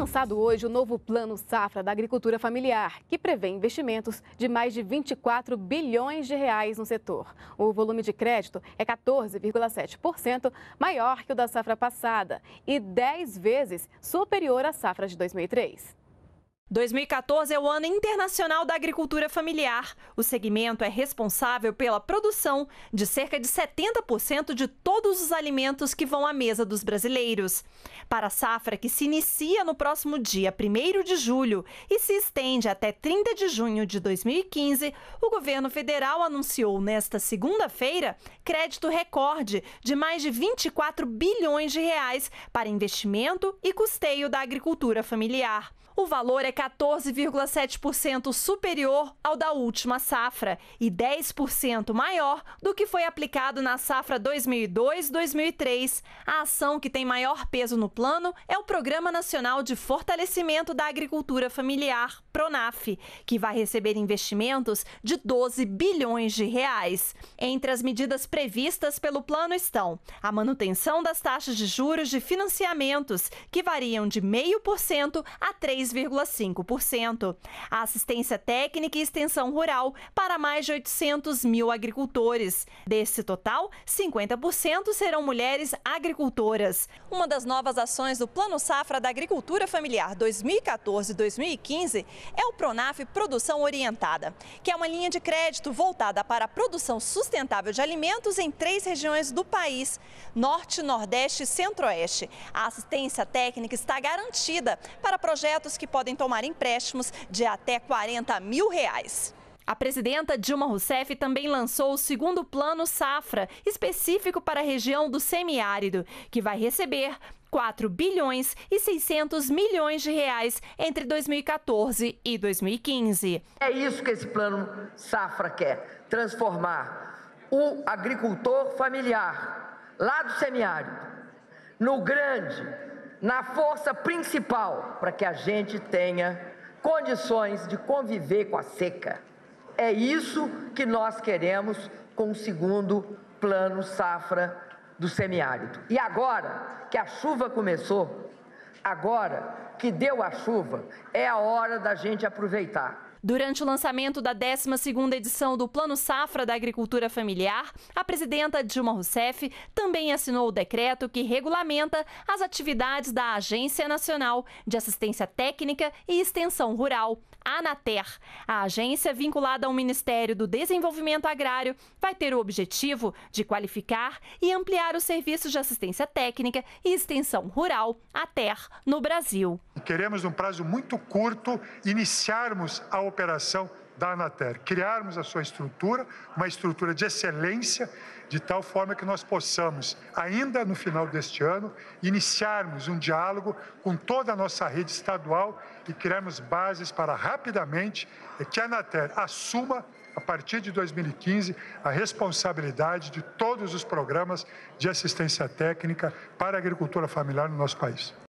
lançado hoje o novo Plano Safra da Agricultura Familiar, que prevê investimentos de mais de 24 bilhões de reais no setor. O volume de crédito é 14,7% maior que o da safra passada e 10 vezes superior à safra de 2003. 2014 é o ano internacional da agricultura familiar. O segmento é responsável pela produção de cerca de 70% de todos os alimentos que vão à mesa dos brasileiros. Para a safra que se inicia no próximo dia 1 de julho e se estende até 30 de junho de 2015, o governo federal anunciou nesta segunda-feira crédito recorde de mais de 24 bilhões de reais para investimento e custeio da agricultura familiar. O valor é 14,7% superior ao da última safra e 10% maior do que foi aplicado na safra 2002-2003. A ação que tem maior peso no plano é o Programa Nacional de Fortalecimento da Agricultura Familiar, PRONAF, que vai receber investimentos de 12 bilhões de reais. Entre as medidas previstas pelo plano estão a manutenção das taxas de juros de financiamentos, que variam de 0,5% a 3,5%. 5%. A assistência técnica e extensão rural para mais de 800 mil agricultores. Desse total, 50% serão mulheres agricultoras. Uma das novas ações do Plano Safra da Agricultura Familiar 2014-2015 é o Pronaf Produção Orientada, que é uma linha de crédito voltada para a produção sustentável de alimentos em três regiões do país: Norte, Nordeste e Centro-Oeste. A assistência técnica está garantida para projetos que podem tomar tomar empréstimos de até 40 mil reais. A presidenta Dilma Rousseff também lançou o segundo plano Safra, específico para a região do semiárido, que vai receber 4 bilhões e 600 milhões de reais entre 2014 e 2015. É isso que esse plano Safra quer: transformar o agricultor familiar lá do semiárido no grande na força principal para que a gente tenha condições de conviver com a seca. É isso que nós queremos com o segundo plano safra do semiárido. E agora que a chuva começou, agora que deu a chuva, é a hora da gente aproveitar. Durante o lançamento da 12ª edição do Plano Safra da Agricultura Familiar, a presidenta Dilma Rousseff também assinou o decreto que regulamenta as atividades da Agência Nacional de Assistência Técnica e Extensão Rural, ANATER. A agência vinculada ao Ministério do Desenvolvimento Agrário vai ter o objetivo de qualificar e ampliar os serviços de assistência técnica e extensão rural, ATER, no Brasil. Queremos, num prazo muito curto, iniciarmos a cooperação da Anater, criarmos a sua estrutura, uma estrutura de excelência, de tal forma que nós possamos, ainda no final deste ano, iniciarmos um diálogo com toda a nossa rede estadual e criarmos bases para rapidamente eh, que a Anater assuma, a partir de 2015, a responsabilidade de todos os programas de assistência técnica para a agricultura familiar no nosso país.